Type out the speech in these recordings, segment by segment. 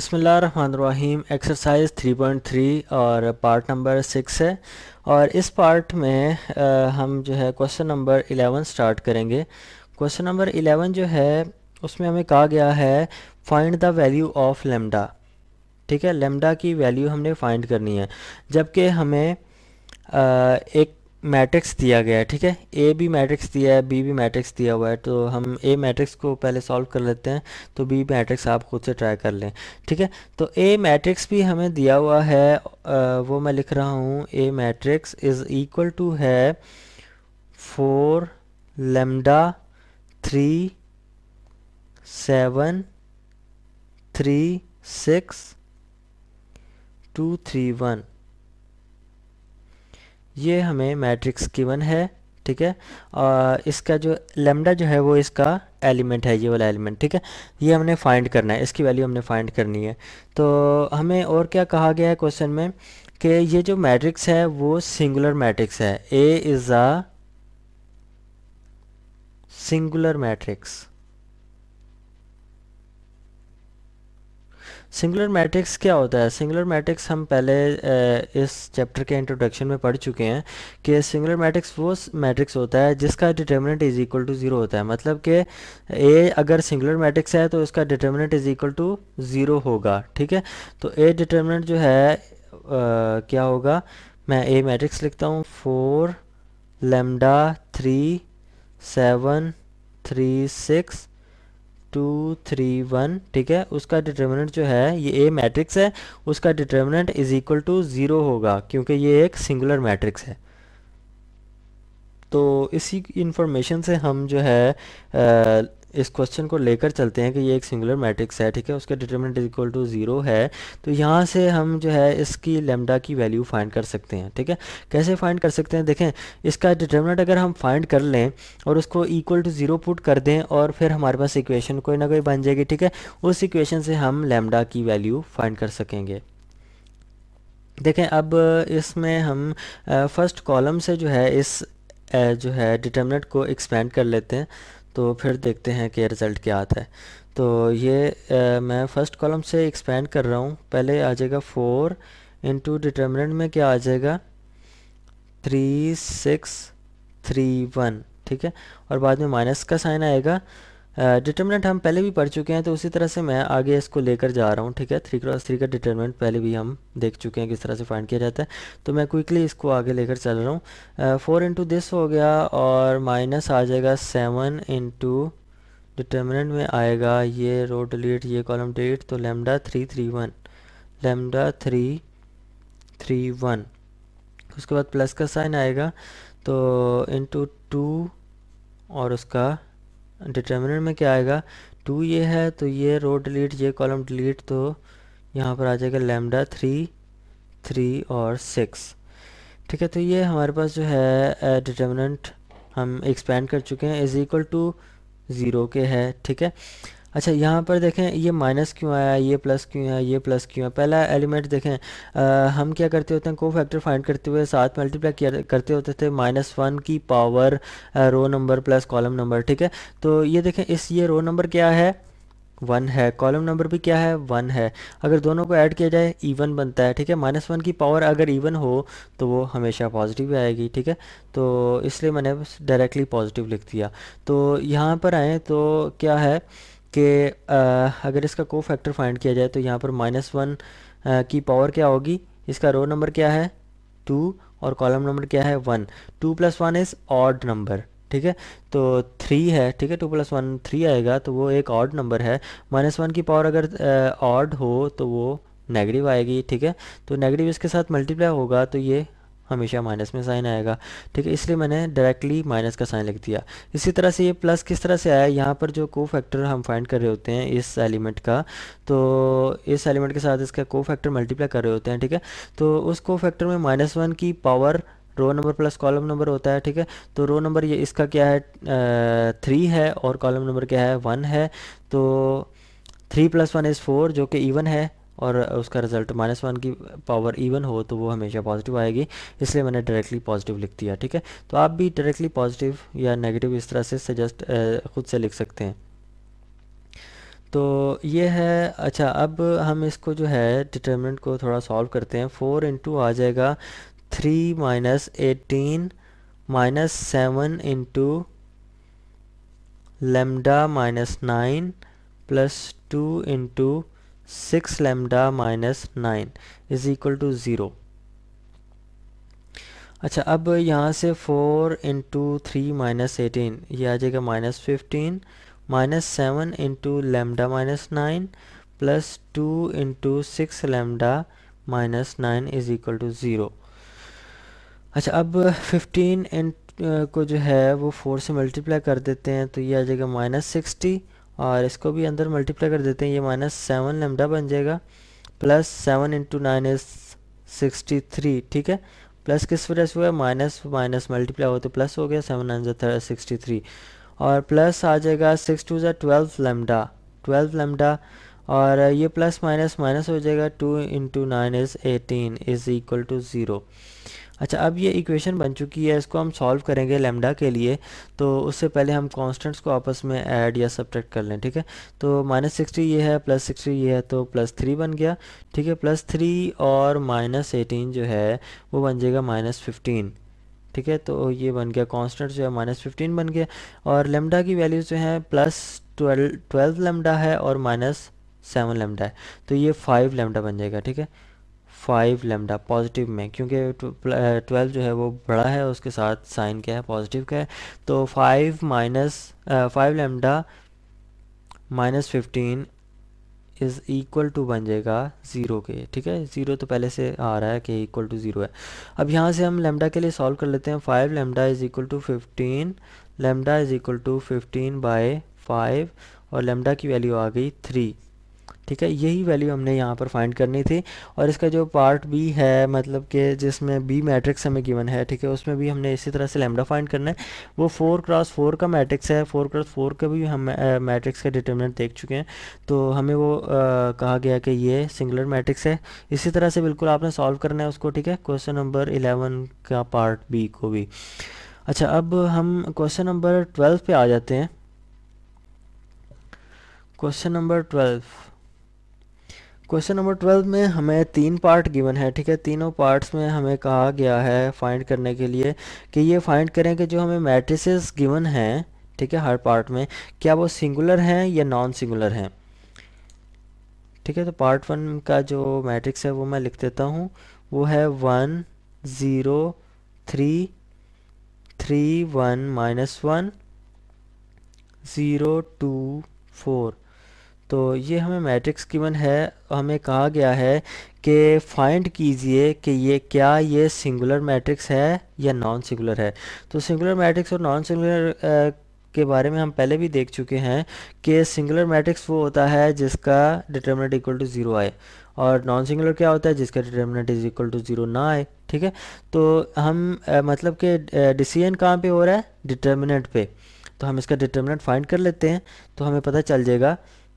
बिसमीम एक्सरसाइज 3.3 और part number six है और इस पार्ट में आ, हम जो है क्वेश्चन नंबर 11 स्टार्ट करेंगे क्वेश्चन नंबर 11 जो है उसमें हमें कहा गया है find the value of lambda ठीक है लेमडा की वैल्यू हमने फाइंड करनी है जबकि हमें आ, एक मैट्रिक्स दिया गया है ठीक है ए भी मैट्रिक्स दिया है बी भी मैट्रिक्स दिया हुआ है तो हम ए मैट्रिक्स को पहले सॉल्व कर लेते हैं तो बी मैट्रिक्स आप खुद से ट्राई कर लें ठीक है तो ए मैट्रिक्स भी हमें दिया हुआ है आ, वो मैं लिख रहा हूँ A matrix is equal to है four lambda three seven three six two three one ये हमें मैट्रिक्स गिवन है ठीक है और इसका जो लेमडा जो है वो इसका एलिमेंट है ये वाला एलिमेंट ठीक है ये हमने फाइंड करना है इसकी वैल्यू हमने फाइंड करनी है तो हमें और क्या कहा गया है क्वेश्चन में कि ये जो मैट्रिक्स है वो सिंगुलर मैट्रिक्स है A is a singular matrix singular matrix क्या होता है सिंगुलर मैट्रिक्स हम पहले इस चैप्टर के इंट्रोडक्शन में पढ़ चुके हैं कि सिंगुलर मैट्रिक्स वो मैट्रिक्स होता है जिसका determinant is equal to zero होता है मतलब कि ए अगर सिंगुलर मैट्रिक्स है तो उसका determinant is equal to zero होगा ठीक है तो ए डिटर्मिनेंट जो है आ, क्या होगा मैं ए मैट्रिक्स लिखता हूँ four lambda three seven three six two three one ठीक है उसका डिटर्मिनेंट जो है ये ए मैट्रिक्स है उसका determinant is equal to zero होगा क्योंकि ये एक सिंगुलर मैट्रिक्स है तो इसी इंफॉर्मेशन से हम जो है आ, इस क्वेश्चन को लेकर चलते हैं कि ये एक सिंगुलर मैट्रिक्स है ठीक है उसका determinant is equal to zero है तो यहाँ से हम जो है इसकी लेमडा की वैल्यू फाइंड कर सकते हैं ठीक है कैसे फाइंड कर सकते हैं देखें इसका डिटरमिनेंट अगर हम फाइंड कर लें और उसको इक्वल टू ज़ीरो पुट कर दें और फिर हमारे पास इक्वेशन कोई ना कोई बन जाएगी ठीक है उस इक्वेशन से हम लेमडा की वैल्यू फाइंड कर सकेंगे देखें अब इसमें हम फर्स्ट कॉलम से जो है इस जो है डिटर्मिनेंट को एक्सपेंड कर लेते हैं तो फिर देखते हैं कि रिज़ल्ट क्या आता है तो ये आ, मैं फ़र्स्ट कॉलम से एक्सपेंड कर रहा हूँ पहले आ जाएगा फोर इंटू डिटर्मिनेंट में क्या आ जाएगा थ्री सिक्स थ्री वन ठीक है और बाद में माइनस का साइन आएगा डिटर्मिनेंट हम पहले भी पढ़ चुके हैं तो उसी तरह से मैं आगे इसको लेकर जा रहा हूँ ठीक है थ्री क्रॉस थ्री का डिटर्मिनेंट पहले भी हम देख चुके हैं किस तरह से फाइंड किया जाता है तो मैं क्विकली इसको आगे लेकर चल रहा हूँ फोर इंटू दिस हो गया और माइनस आ जाएगा सेवन इंटू डिटर्मिनेंट में आएगा ये रो डिलीट ये कॉलम डिलीट तो lambda three three one lambda three three one उसके बाद प्लस का साइन आएगा तो इंटू टू और उसका डिटर्मिनेंट में क्या आएगा टू ये है तो ये रो डिलीट ये कॉलम डिलीट तो यहाँ पर आ जाएगा लेमडा थ्री थ्री और सिक्स ठीक है तो ये हमारे पास जो है डिटर्मिनेंट हम एक्सपेंड कर चुके हैं इज़ इक्वल टू ज़ीरो के है ठीक है अच्छा यहाँ पर देखें ये माइनस क्यों आया ये प्लस क्यों आया ये प्लस क्यों है पहला एलिमेंट देखें आ, हम क्या करते होते हैं को फैक्टर फाइंड करते हुए साथ मल्टीप्लाई किया करते होते थे माइनस वन की power row number plus column number ठीक है तो ये देखें इस ये रो नंबर क्या है वन है कॉलम नंबर भी क्या है वन है अगर दोनों को ऐड किया जाए इवन बनता है ठीक है माइनस वन की पावर अगर इवन हो तो वो हमेशा पॉजिटिव आएगी ठीक है तो इसलिए मैंने डायरेक्टली पॉजिटिव लिख दिया तो यहाँ पर आए तो क्या है कि अगर इसका को फैक्टर फाइंड किया जाए तो यहाँ पर माइनस वन की पावर क्या होगी इसका रो नंबर क्या है टू और कॉलम नंबर क्या है one two plus one is odd number ठीक है तो थ्री है ठीक है टू प्लस वन थ्री आएगा तो वो एक ऑड नंबर है माइनस वन की पावर अगर ऑड हो तो वो नेगेटिव आएगी ठीक है तो नेगेटिव इसके साथ मल्टीप्लाई होगा तो ये हमेशा माइनस में साइन आएगा ठीक है इसलिए मैंने डायरेक्टली माइनस का साइन लिख दिया इसी तरह से ये प्लस किस तरह से आया यहाँ पर जो को फैक्टर हम फाइंड कर रहे होते हैं इस एलिमेंट का तो इस एलिमेंट के साथ इसका को फैक्टर मल्टीप्लाई कर रहे होते हैं ठीक है तो उस को फैक्टर में माइनस वन की power row number plus column number होता है ठीक है तो रो नंबर ये इसका क्या है थ्री है और कॉलम नंबर क्या है वन है तो three plus one is four जो कि इवन है और उसका रिजल्ट माइनस वन की पावर इवन हो तो वो हमेशा पॉजिटिव आएगी इसलिए मैंने डायरेक्टली पॉजिटिव लिख दिया ठीक है तो आप भी डायरेक्टली पॉजिटिव या नेगेटिव इस तरह से सजेस्ट खुद से लिख सकते हैं तो ये है अच्छा अब हम इसको जो है डिटर्मिनेंट को थोड़ा सॉल्व करते हैं फोर इंटू आ जाएगा three minus eighteen minus seven into lambda minus nine plus two into six lambda minus nine is equal to zero अच्छा अब यहाँ से four into three minus eighteen ये आ जाएगा minus fifteen minus seven into lambda minus nine plus two into six lambda minus nine is equal to zero अच्छा अब fifteen in को जो है वो फोर से मल्टीप्लाई कर देते हैं तो ये आ जाएगा माइनस सिक्सटी और इसको भी अंदर मल्टीप्लाई कर देते हैं ये माइनस सेवन लेमडा बन जाएगा plus seven into nine is sixty three ठीक है प्लस किस वजह से हुआ माइनस माइनस मल्टीप्लाई हो तो प्लस हो गया सेवन नाइन सिक्सटी थ्री और प्लस आ जाएगा सिक्स टू जै ट्वेल्व लेमडा ट्वेल्व लेमडा और ये प्लस माइनस माइनस हो जाएगा two into nine is eighteen is equal to zero अच्छा अब ये इक्वेशन बन चुकी है इसको हम सॉल्व करेंगे लेमडा के लिए तो उससे पहले हम कॉन्स्टेंट्स को आपस में ऐड या सब्ट्रैक्ट कर लें ठीक है तो माइनस सिक्सटी ये है प्लस सिक्सटी ये है तो प्लस थ्री बन गया ठीक है प्लस थ्री और माइनस एटीन जो है वो बन जाएगा माइनस फिफ्टीन ठीक है तो ये बन गया कॉन्स्टेंट जो है माइनस फिफ्टीन बन गया और लेमडा की वैल्यू जो है प्लस ट्वेल्व ट्वेल्व लेमडा है और माइनस सेवन लेमडा है तो ये फाइव लेमडा बन जाएगा ठीक है फाइव लेमडा पॉजिटिव में क्योंकि ट्वेल्व जो है वो बड़ा है उसके साथ साइन क्या है पॉजिटिव का है तो five minus five lambda minus fifteen is equal to बन जाएगा ज़ीरो के ठीक है ज़ीरो तो पहले से आ रहा है कि इक्वल टू ज़ीरो है अब यहाँ से हम लेमडा के लिए सॉल्व कर लेते हैं five lambda is equal to fifteen lambda is equal to fifteen by five और लेमडा की वैल्यू आ गई थ्री ठीक है यही वैल्यू हमने यहाँ पर फाइंड करनी थी और इसका जो पार्ट बी है मतलब कि जिसमें बी मैट्रिक्स हमें गिवन है ठीक है उसमें भी हमने इसी तरह से लेमडा फाइंड करना है वो फोर क्रॉस फोर का मैट्रिक्स है फोर क्रॉस फोर का भी हम मैट्रिक्स का डिटर्मिनेंट देख चुके हैं तो हमें वो आ, कहा गया कि ये सिंगुलर मैट्रिक्स है इसी तरह से बिल्कुल आपने सॉल्व करना है उसको ठीक है क्वेश्चन नंबर इलेवन का पार्ट बी को भी अच्छा अब हम क्वेश्चन नंबर ट्वेल्व पे आ जाते हैं question number twelve question number twelve में हमें तीन पार्ट गिवन है ठीक है तीनों पार्ट्स में हमें कहा गया है फाइंड करने के लिए कि ये फाइंड करें कि जो हमें मैट्रिसेस गिवन हैं ठीक है हर पार्ट में क्या वो सिंगुलर हैं या नॉन सिंगुलर हैं ठीक है तो पार्ट वन का जो मैट्रिक्स है वो मैं लिख देता हूँ वो है one zero three three one minus one zero two four तो ये हमें मैट्रिक्स गिवन है हमें कहा गया है कि फाइंड कीजिए कि ये क्या ये सिंगुलर मैट्रिक्स है या नॉन सिंगुलर है तो सिंगुलर मैट्रिक्स और नॉन सिंगुलर के बारे में हम पहले भी देख चुके हैं कि सिंगुलर मैट्रिक्स वो होता है जिसका डिटर्मिनेंट इक्वल टू ज़ीरो आए और नॉन सिंगुलर क्या होता है जिसका determinant is equal to zero ना आए ठीक है तो हम आ, मतलब कि डिसीजन कहाँ पे हो रहा है डिटर्मिनेंट पे तो हम इसका डिटर्मिनेंट फाइंड कर लेते हैं तो हमें पता चल जाएगा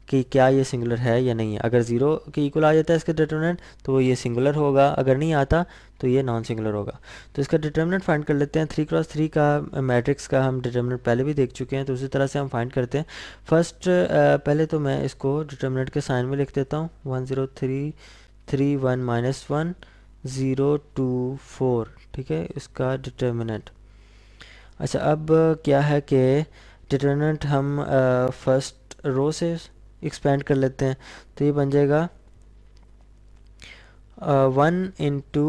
कि क्या ये सिंगुलर है या नहीं है अगर ज़ीरो के इक्वल आ जाता है इसका डिटर्मिनेंट तो वो ये सिंगुलर होगा अगर नहीं आता तो ये नॉन सिंगुलर होगा तो इसका डिटर्मिनेंट फाइंड कर लेते हैं थ्री क्रॉस थ्री का मैट्रिक्स का हम डिटर्मिनेंट पहले भी देख चुके हैं तो उसी तरह से हम फाइंड करते हैं फर्स्ट पहले तो मैं इसको डिटर्मिनेंट के साइन में लिख देता हूँ one zero three three one minus one zero two four ठीक है इसका डिटर्मिनेंट अच्छा अब क्या है कि डिटर्मिनेंट हम फर्स्ट रो से एक्सपेंड कर लेते हैं तो ये बन जाएगा वन इन टू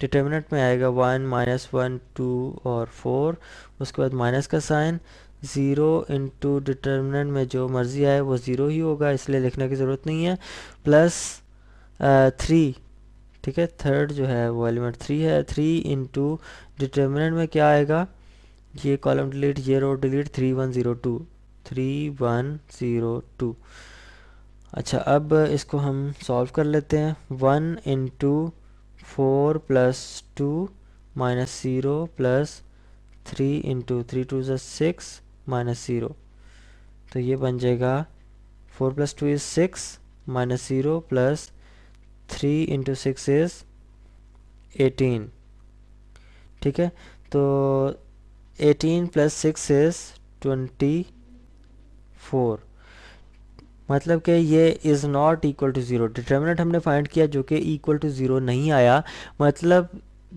डिटर्मिनेट में आएगा वन माइनस वन टू और फोर उसके बाद माइनस का साइन ज़ीरो इंटू डिटर्मिनेंट में जो मर्ज़ी आए वो ज़ीरो ही होगा इसलिए लिखने की ज़रूरत नहीं है प्लस थ्री ठीक है थर्ड जो है वो एलिमेंट थ्री है थ्री इंटू डिटर्मिनेंट में क्या आएगा ये कॉलम डिलीट ये row delete three one zero two three one zero two अच्छा अब इसको हम सॉल्व कर लेते हैं one into four plus two minus zero plus three into three two ज़ा सिक्स माइनस ज़ीरो तो ये बन जाएगा four plus two is six minus zero plus three into six is eighteen ठीक है तो eighteen plus six is twenty four मतलब कि ये is not equal to zero determinant हमने फाइंड किया जो कि इक्वल टू ज़ीरो नहीं आया मतलब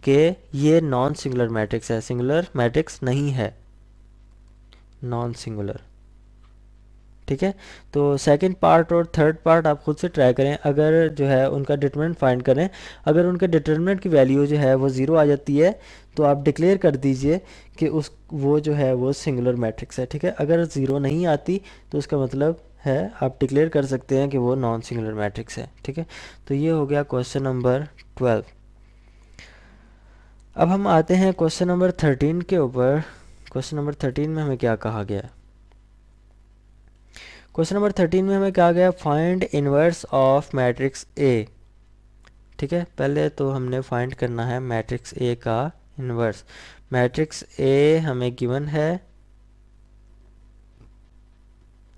कि ये नॉन सिंगुलर मैट्रिक्स है सिंगुलर मैट्रिक्स नहीं है नॉन सिंगुलर ठीक है तो सेकंड पार्ट और थर्ड पार्ट आप खुद से ट्राई करें अगर जो है उनका डिटरमिनेंट फाइंड करें अगर उनके डिटरमिनेंट की वैल्यू जो है वो ज़ीरो आ जाती है तो आप डिक्लेयर कर दीजिए कि उस वो जो है वो सिंगुलर मैट्रिक्स है ठीक है अगर ज़ीरो नहीं आती तो उसका मतलब है आप डिक्लेयर कर सकते हैं कि वो नॉन सिंगुलर मैट्रिक्स है ठीक है तो ये हो गया क्वेश्चन नंबर ट्वेल्व अब हम आते हैं क्वेश्चन नंबर थर्टीन के ऊपर क्वेश्चन नंबर थर्टीन में हमें क्या कहा गया है क्वेश्चन नंबर थर्टीन में हमें क्या गया find inverse of matrix A ठीक है पहले तो हमने फाइंड करना है मैट्रिक्स ए का इन्वर्स मैट्रिक्स ए हमें गिवन है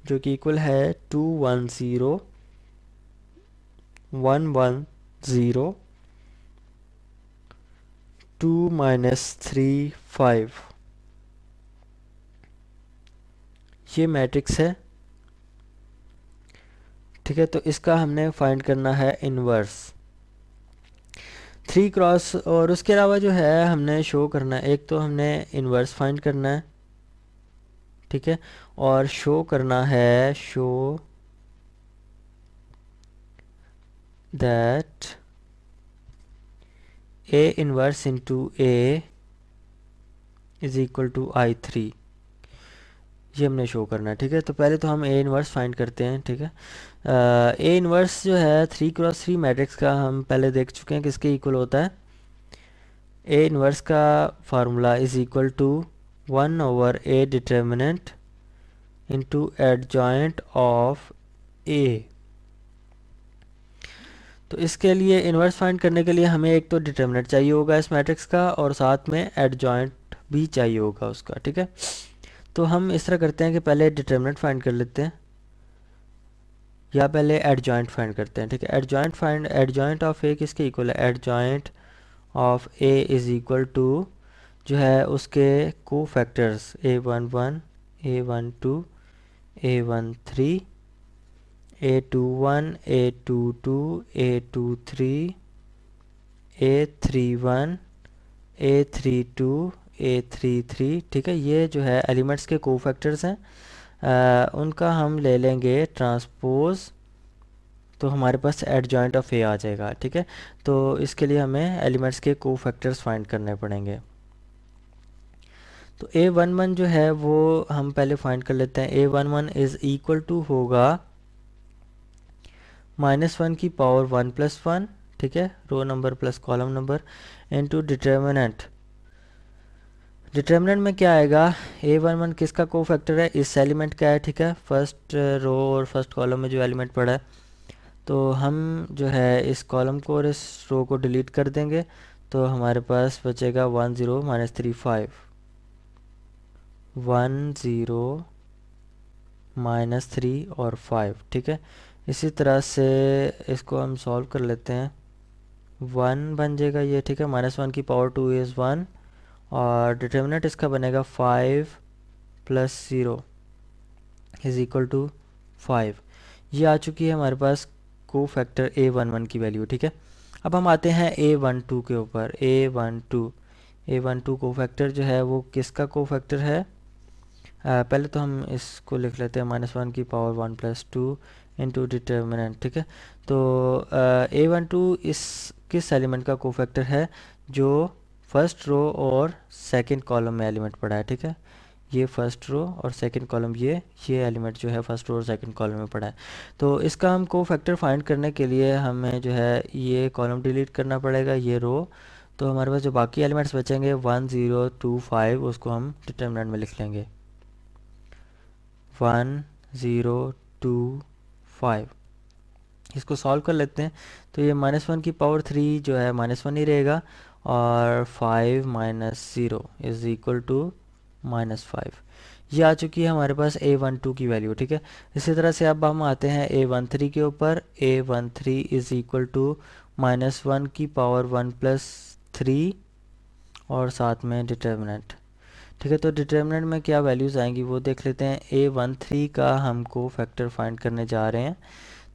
जो कि इक्वल है to one zero one one zero two minus three five ये मैट्रिक्स है ठीक है तो इसका हमने फाइंड करना है इनवर्स थ्री क्रॉस और उसके अलावा जो है हमने शो करना है एक तो हमने इनवर्स फाइंड करना है ठीक है और शो करना है show that A inverse into A is equal to I three ये हमने शो करना है ठीक है तो पहले तो हम ए इनवर्स फाइंड करते हैं ठीक है ए इन्वर्स जो है थ्री क्रॉस थ्री मैट्रिक्स का हम पहले देख चुके हैं किसके इक्वल होता है ए इन्वर्स का formula is equal to one over A determinant into adjoint of A तो इसके लिए इन्वर्स फाइंड करने के लिए हमें एक तो डिटर्मिनेंट चाहिए होगा इस मैट्रिक्स का और साथ में एड जॉइंट भी चाहिए होगा उसका ठीक है तो हम इस तरह करते हैं कि पहले डिटर्मिनेंट फाइंड कर लेते हैं या पहले एड जॉइंट फाइंड करते हैं ठीक है adjoint find adjoint of A किसके इक्वल है adjoint of A is equal to जो है उसके cofactors A one one A one two A one three A two one A two two A two three A three one A three two A three three ठीक है ये जो है elements के को फैक्टर्स हैं उनका हम ले लेंगे ट्रांसपोज तो हमारे पास एड जॉइंट ऑफ ए आ जाएगा ठीक है तो इसके लिए हमें एलिमेंट्स के को फैक्टर्स फाइंड करने पड़ेंगे तो ए वन वन जो है वो हम पहले फाइंड कर लेते हैं A one one is equal to होगा माइनस वन की पावर वन प्लस वन ठीक है row number plus column number into determinant determinant में क्या आएगा ए वन वन किसका को फैक्टर है इस एलिमेंट का है ठीक है फर्स्ट रो uh, और फर्स्ट कॉलम में जो एलिमेंट पड़ा है तो हम जो है इस कॉलम को और इस रो को डिलीट कर देंगे तो हमारे पास बचेगा one zero minus three five one zero minus three और फाइव ठीक है इसी तरह से इसको हम सॉल्व कर लेते हैं वन बन जाएगा ये ठीक है माइनस वन की पावर टू इज़ वन और डिटर्मिनेट इसका बनेगा five plus zero is equal to five ये आ चुकी है हमारे पास cofactor A one one की वैल्यू ठीक है अब हम आते हैं ए वन टू के ऊपर A one two A one two cofactor जो है वो किसका को फैक्टर है आ, पहले तो हम इसको लिख लेते हैं माइनस वन की power one plus two into determinant ठीक है तो ए वन टू इस किस एलिमेंट का को फैक्टर है जो फर्स्ट रो और सेकंड कॉलम में एलिमेंट पड़ा है ठीक है ये फर्स्ट रो और सेकंड कॉलम ये ये एलिमेंट जो है फर्स्ट रो और सेकंड कॉलम में पड़ा है तो इसका हमको फैक्टर फाइंड करने के लिए हमें जो है ये कॉलम डिलीट करना पड़ेगा ये रो तो हमारे पास जो बाकी एलिमेंट्स बचेंगे वन ज़ीरो टू फाइव उसको हम डिटर्मिनेंट में लिख लेंगे वन ज़ीरो टू फाइव इसको सॉल्व कर लेते हैं तो ये माइनस वन की पावर थ्री जो है माइनस वन ही रहेगा और five minus zero is equal to minus five ये आ चुकी है हमारे पास ए वन टू की वैल्यू ठीक है इसी तरह से अब हम आते हैं ए वन थ्री के ऊपर A one three is equal to minus one की पावर वन प्लस थ्री और साथ में डिटर्मिनेंट ठीक है तो डिटर्मिनेंट में क्या वैल्यूज़ आएंगी वो देख लेते हैं ए वन थ्री का हमको फैक्टर फाइंड करने जा रहे हैं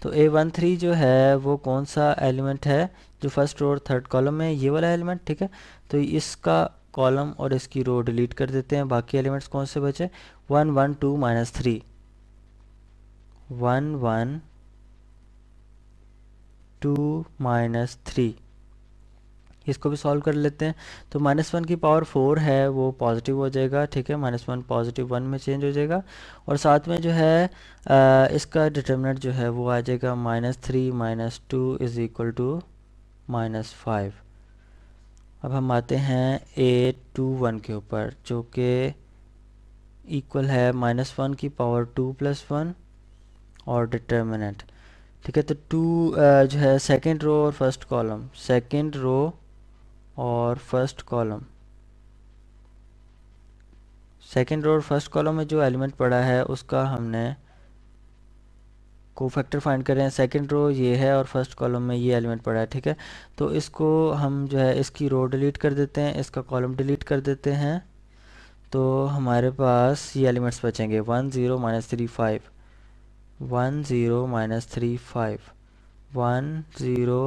तो ए वन थ्री जो है वो कौन सा एलिमेंट है जो फर्स्ट रो और थर्ड कॉलम में ये वाला एलिमेंट ठीक है तो इसका कॉलम और इसकी रो डिलीट कर देते हैं बाकी एलिमेंट्स कौन से बचे one one two minus three one one two minus three इसको भी सॉल्व कर लेते हैं तो माइनस वन की पावर फोर है वो पॉजिटिव हो जाएगा ठीक है माइनस वन पॉजिटिव वन में चेंज हो जाएगा और साथ में जो है आ, इसका डिटर्मिनेंट जो है वो आ जाएगा minus three minus two is equal to minus five अब हम आते हैं ए टू वन के ऊपर जो कि इक्वल है माइनस वन की पावर टू प्लस वन और डिटर्मिनेंट ठीक है तो टू जो है सेकंड रो और फर्स्ट कॉलम सेकंड रो और फर्स्ट कॉलम सेकंड रो और फर्स्ट कॉलम में जो एलिमेंट पड़ा है उसका हमने को फैक्टर फाइंड कर रहे हैं सेकेंड रो ये है और फर्स्ट कॉलम में ये एलिमेंट पड़ा है ठीक है तो इसको हम जो है इसकी रो डिलीट कर देते हैं इसका कॉलम डिलीट कर देते हैं तो हमारे पास ये एलिमेंट्स बचेंगे one zero minus three five one zero minus three five one zero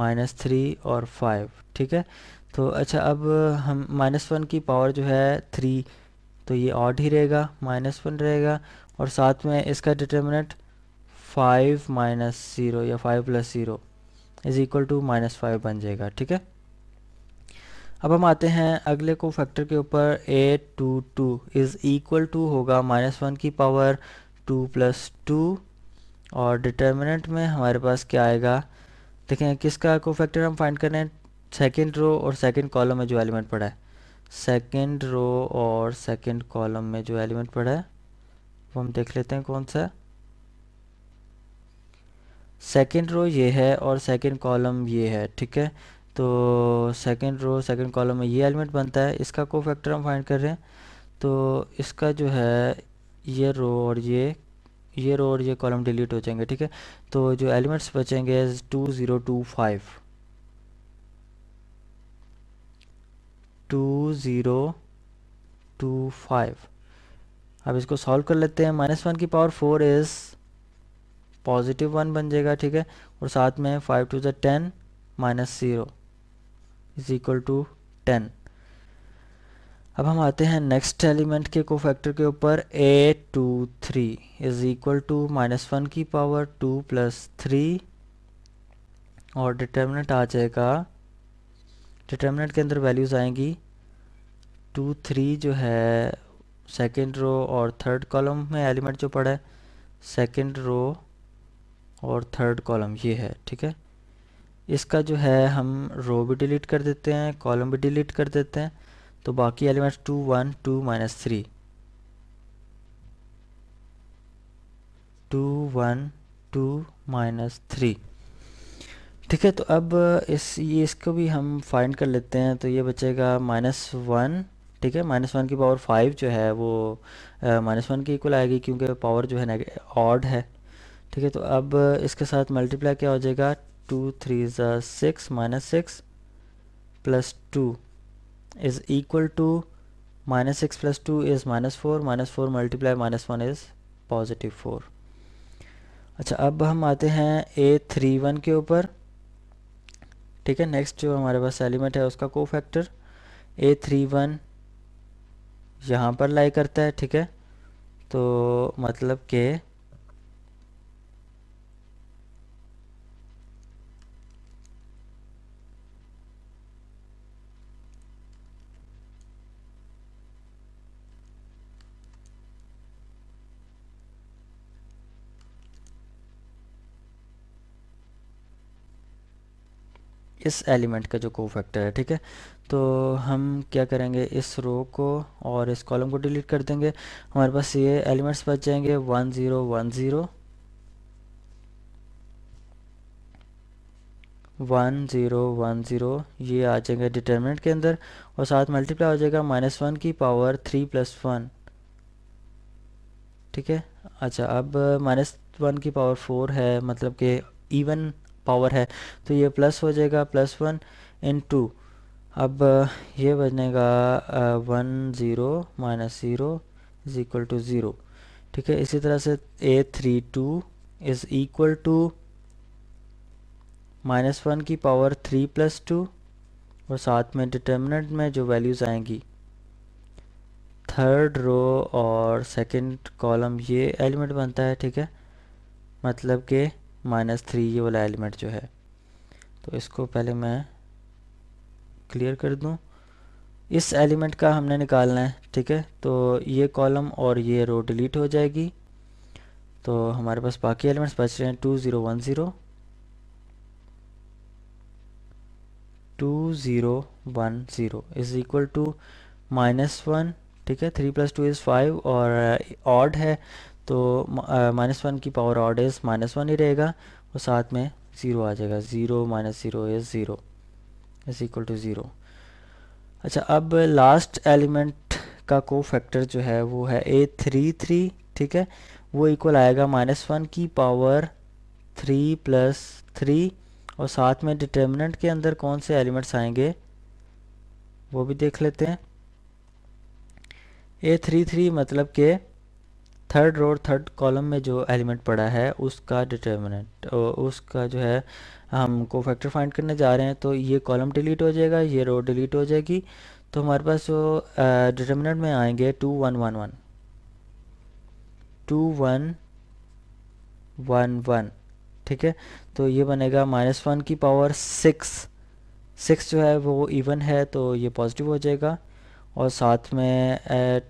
minus three और फाइव ठीक है तो अच्छा अब हम माइनस वन की पावर जो है थ्री तो ये ऑड ही रहेगा माइनस वन रहेगा और साथ में इसका डिटर्मिनेंट फाइव माइनस ज़ीरो या five plus zero is equal to minus five बन जाएगा ठीक है अब हम आते हैं अगले को फैक्टर के ऊपर A two two is equal to होगा माइनस वन की पावर टू प्लस टू और डिटर्मिनेंट में हमारे पास क्या आएगा देखें किसका को फैक्टर हम फाइंड कर रहे हैं सेकेंड रो और सेकेंड कॉलम में जो एलिमेंट पड़ा है सेकेंड रो और सेकेंड कॉलम में जो एलिमेंट पड़ा है वो हम देख लेते हैं कौन सा है सेकेंड रो ये है और सेकेंड कॉलम ये है ठीक है तो सेकेंड रो सेकेंड कॉलम में ये एलिमेंट बनता है इसका को फैक्टर हम फाइंड कर रहे हैं तो इसका जो है ये रो और ये ये रो और ये कॉलम डिलीट हो जाएंगे ठीक है तो जो एलिमेंट्स बचेंगे two zero two five two zero two five अब इसको सॉल्व कर लेते हैं माइनस वन की power four is positive one बन जाएगा ठीक है और साथ में फाइव टू ज़ ten minus zero is equal to ten अब हम आते हैं नेक्स्ट एलिमेंट के को फैक्टर के ऊपर A two three is equal to minus one की पावर टू प्लस थ्री और डिटर्मिनेंट आ जाएगा डिटर्मिनेंट के अंदर वैल्यूज़ आएंगी टू थ्री जो है सेकेंड रो और थर्ड कॉलम में एलिमेंट जो पड़ा है सेकेंड रो और थर्ड कॉलम ये है ठीक है इसका जो है हम रो भी डिलीट कर देते हैं कॉलम भी डिलीट कर देते हैं तो बाकी elements two one two minus three two one two minus three ठीक है तो अब इस ये इसको भी हम फाइंड कर लेते हैं तो ये बचेगा माइनस वन ठीक है माइनस वन की पावर फाइव जो है वो माइनस वन की इक्वल आएगी क्योंकि पावर जो है ना ऑड है ठीक है तो अब इसके साथ मल्टीप्लाई क्या हो जाएगा टू थ्री ज़ा six minus six plus two is equal to minus six plus two is minus four minus four multiply minus one is positive four अच्छा अब हम आते हैं ए थ्री वन के ऊपर ठीक है नेक्स्ट जो हमारे पास एलिमेंट है उसका को फैक्टर ए थ्री वन यहाँ पर लाई करता है ठीक है तो मतलब के इस एलिमेंट का जो को फैक्टर है ठीक है तो हम क्या करेंगे इस रो को और इस कॉलम को डिलीट कर देंगे हमारे पास ये एलिमेंट्स बच जाएंगे one zero one zero one zero one zero ये आ जाएंगे डिटर्मिनेंट के अंदर और साथ मल्टीप्लाई हो जाएगा माइनस वन की पावर थ्री प्लस वन ठीक है अच्छा अब माइनस वन की पावर फोर है मतलब कि इवन पावर है तो ये प्लस हो जाएगा प्लस वन इन टू अब ये बनेगा one zero minus zero is equal to zero ठीक है इसी तरह से A three two is equal to minus one की पावर थ्री प्लस टू और साथ में डिटर्मिनेंट में जो वैल्यूज़ आएंगी थर्ड रो और सेकंड कॉलम ये एलिमेंट बनता है ठीक है मतलब कि माइनस थ्री ये वाला एलिमेंट जो है तो इसको पहले मैं क्लियर कर दूं इस एलिमेंट का हमने निकालना है ठीक है तो ये कॉलम और ये रो डिलीट हो जाएगी तो हमारे पास बाकी एलिमेंट्स बच रहे हैं two zero one zero two zero one zero is equal to minus one ठीक है three plus two is five और ऑड है तो माइनस वन की power odd is minus one ही रहेगा और साथ में ज़ीरो आ जाएगा zero minus zero is zero is equal to zero अच्छा अब लास्ट एलिमेंट का को फैक्टर जो है वो है ए थ्री थ्री ठीक है वो इक्वल आएगा माइनस वन की पावर थ्री प्लस थ्री और साथ में डिटर्मिनेंट के अंदर कौन से एलिमेंट्स आएंगे वो भी देख लेते हैं ए थ्री थ्री मतलब के थर्ड रो और थर्ड कॉलम में जो एलिमेंट पड़ा है उसका डिटर्मिनेंट उसका जो है हम को फैक्टर फाइंड करने जा रहे हैं तो ये कॉलम डिलीट हो जाएगा ये रो डिलीट हो जाएगी तो हमारे पास जो डिटर्मिनेंट में आएंगे two one one one two one one one ठीक है तो ये बनेगा माइनस वन की पावर सिक्स सिक्स जो है वो इवन है तो ये पॉजिटिव हो जाएगा और साथ में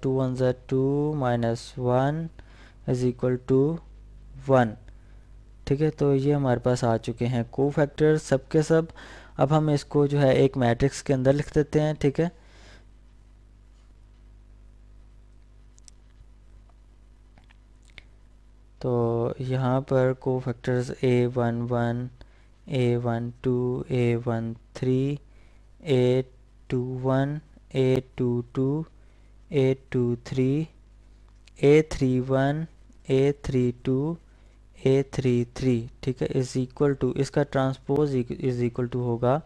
टू वन ज़ा two minus one is equal to one ठीक है तो ये हमारे पास आ चुके हैं को फैक्टर सब के सब अब हम इसको जो है एक मैट्रिक्स के अंदर लिख देते हैं ठीक है तो यहाँ पर cofactors A one one A one two A one three A two one A two two A two three A three one A three two A three three ठीक है इज़ इक्वल टू इसका transpose is equal to होगा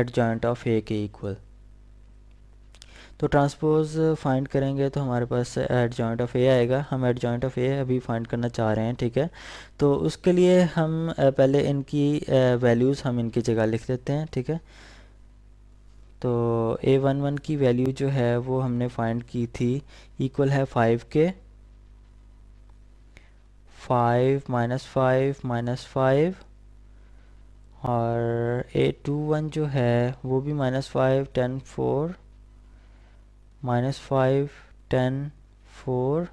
adjoint of A के equal तो transpose find करेंगे तो हमारे पास एट जॉइंट ऑफ ए आएगा हम एट जॉइंट ऑफ ए अभी फाइंड करना चाह रहे हैं ठीक है तो उसके लिए हम पहले इनकी वैल्यूज़ हम इनकी जगह लिख देते हैं ठीक है तो ए वन वन की वैल्यू जो है वो हमने फाइंड की थी इक्वल है फाइव के five minus five minus five और ए टू वन जो है वो भी minus five ten four minus five ten four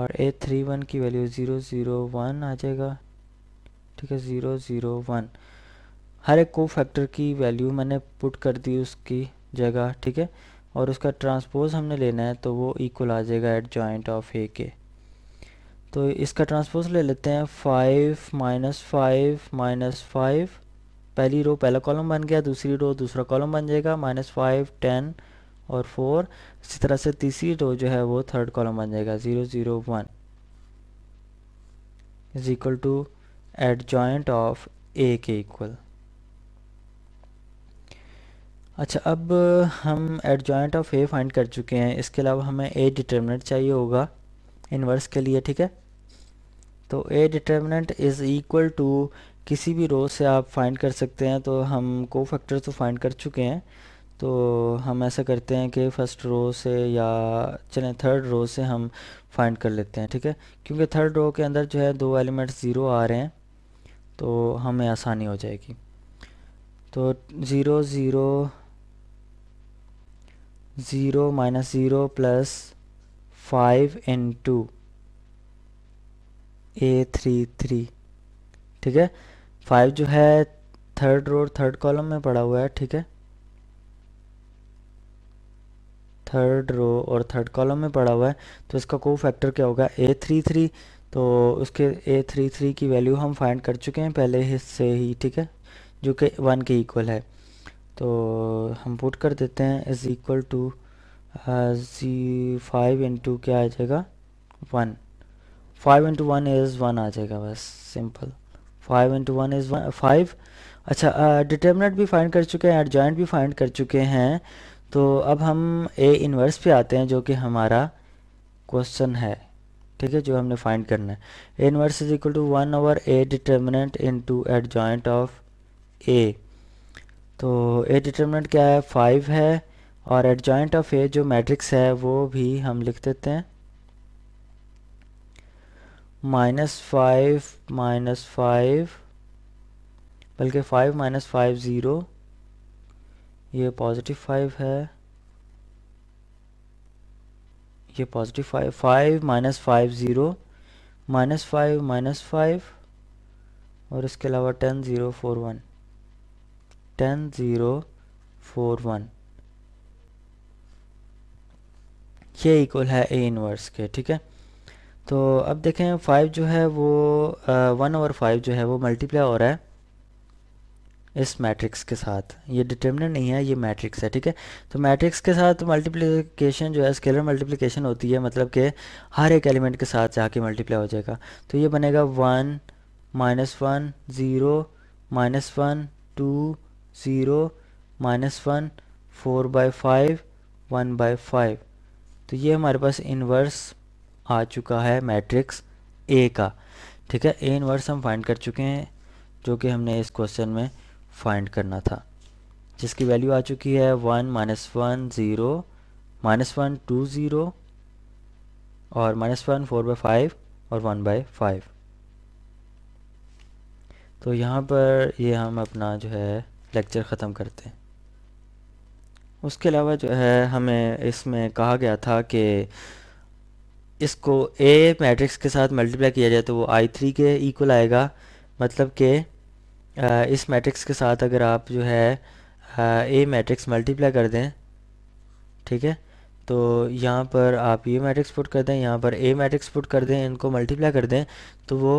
और ए थ्री वन की वैल्यू ज़ीरो ज़ीरो वन आ जाएगा ठीक है ज़ीरो ज़ीरो वन हर एक को फैक्टर की वैल्यू मैंने पुट कर दी उसकी जगह ठीक है और उसका ट्रांसपोज हमने लेना है तो वो इक्वल आ जाएगा एट जॉइंट ऑफ ए के तो इसका ट्रांसपोज ले लेते हैं five minus five minus five पहली रो पहला कॉलम बन गया दूसरी रो दूसरा कॉलम बन जाएगा माइनस फाइव टेन और फोर इसी तरह से तीसरी रो जो है वो थर्ड कॉलम बन जाएगा zero zero one is equal to adjoint of A के इक्वल अच्छा अब हम एडजॉइंट ऑफ ए फाइंड कर चुके हैं इसके अलावा हमें ए डिटर्मिनेंट चाहिए होगा इनवर्स के लिए ठीक है तो A determinant is equal to किसी भी रो से आप फाइंड कर सकते हैं तो हम को फैक्टर तो फाइंड कर चुके हैं तो हम ऐसा करते हैं कि फ़र्स्ट रो से या चलें थर्ड रो से हम फाइंड कर लेते हैं ठीक है क्योंकि थर्ड रो के अंदर जो है दो एलिमेंट्स ज़ीरो आ रहे हैं तो हमें आसानी हो जाएगी तो zero zero zero minus zero plus five into A three three ठीक है फाइव जो है थर्ड रो थर्ड कॉलम में पड़ा हुआ है ठीक है थर्ड रो और थर्ड कॉलम में पड़ा हुआ है तो इसका को फैक्टर क्या होगा ए थ्री थ्री तो उसके ए थ्री थ्री की वैल्यू हम फाइंड कर चुके हैं पहले से ही ठीक है जो कि वन के इक्वल है तो हम पुट कर देते हैं इज़ इक्वल टू जी फाइव इंटू क्या आ जाएगा one five into one is one आ जाएगा बस simple five into one is one five अच्छा डिटर्मिनेट uh, भी फाइंड कर चुके हैं एडजॉइंट भी फाइंड कर चुके हैं तो अब हम ए इन्वर्स पे आते हैं जो कि हमारा क्वेश्चन है ठीक है जो हमने फाइंड करना है A inverse is equal to one over A determinant into adjoint of A तो ए डिटर्मिनेंट क्या है फाइव है और एडजॉइंट ऑफ ए जो मैट्रिक्स है वो भी हम लिख देते हैं माइनस फाइव माइनस फाइव बल्कि फाइव माइनस फाइव ज़ीरो ये पॉजिटिव फाइव है ये positive five five minus five zero minus five minus five और इसके अलावा ten zero four one ten zero four one ये इक्वल है ए इनवर्स के ठीक है तो अब देखें फाइव जो है वो वन ओवर फाइव जो है वो मल्टीप्लाई हो रहा है इस मैट्रिक्स के साथ ये डिटर्मिनेंट नहीं है ये मैट्रिक्स है ठीक है तो मैट्रिक्स के साथ मल्टीप्लिकेशन जो है स्केलर मल्टीप्लिकेशन होती है मतलब कि हर एक एलिमेंट के साथ जाके मल्टीप्लाई हो जाएगा तो ये बनेगा one minus one zero minus one two zero minus one four by five one by five तो ये हमारे पास इनवर्स आ चुका है मैट्रिक्स ए का ठीक है ए इनवर्स हम फाइंड कर चुके हैं जो कि हमने इस क्वेश्चन में फाइंड करना था जिसकी वैल्यू आ चुकी है one minus one zero minus one two zero और minus one four by five और वन बाई फाइव तो यहाँ पर ये हम अपना जो है लेक्चर ख़त्म करते हैं उसके अलावा जो है हमें इसमें कहा गया था कि इसको ए मैट्रिक्स के साथ मल्टीप्लाई किया जाए तो वो आई थ्री के इक्वल आएगा मतलब कि इस मैट्रिक्स के साथ अगर आप जो है ए मैट्रिक्स मल्टीप्लाई कर दें ठीक है तो यहाँ पर आप ये मैट्रिक्स पुट कर दें यहाँ पर ए मैट्रिक्स पुट कर दें इनको मल्टीप्लाई कर दें तो वो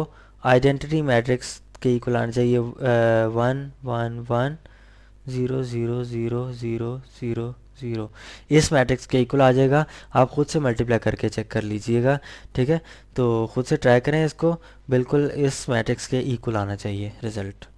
आइडेंटिटी मैट्रिक्स इसके इक्वल आना चाहिए one one one zero zero zero zero zero zero इस मैट्रिक्स के इक्वल आ जाएगा आप खुद से मल्टीप्लाई करके चेक कर लीजिएगा ठीक है तो खुद से ट्राई करें इसको बिल्कुल इस मैट्रिक्स के इक्वल आना चाहिए रिजल्ट